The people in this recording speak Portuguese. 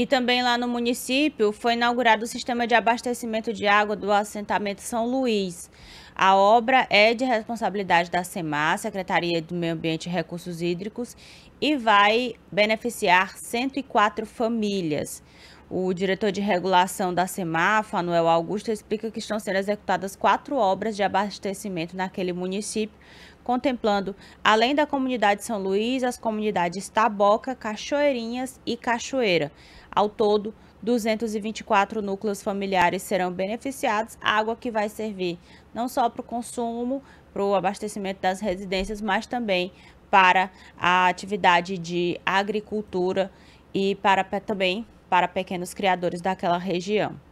E também lá no município foi inaugurado o sistema de abastecimento de água do assentamento São Luís. A obra é de responsabilidade da SEMAR, Secretaria do Meio Ambiente e Recursos Hídricos, e vai beneficiar 104 famílias. O diretor de regulação da SEMAR, Fanuel Augusto, explica que estão sendo executadas quatro obras de abastecimento naquele município, contemplando, além da comunidade São Luís, as comunidades Taboca, Cachoeirinhas e Cachoeira. Ao todo, 224 núcleos familiares serão beneficiados, água que vai servir não só para o consumo, para o abastecimento das residências, mas também para a atividade de agricultura e para também para pequenos criadores daquela região.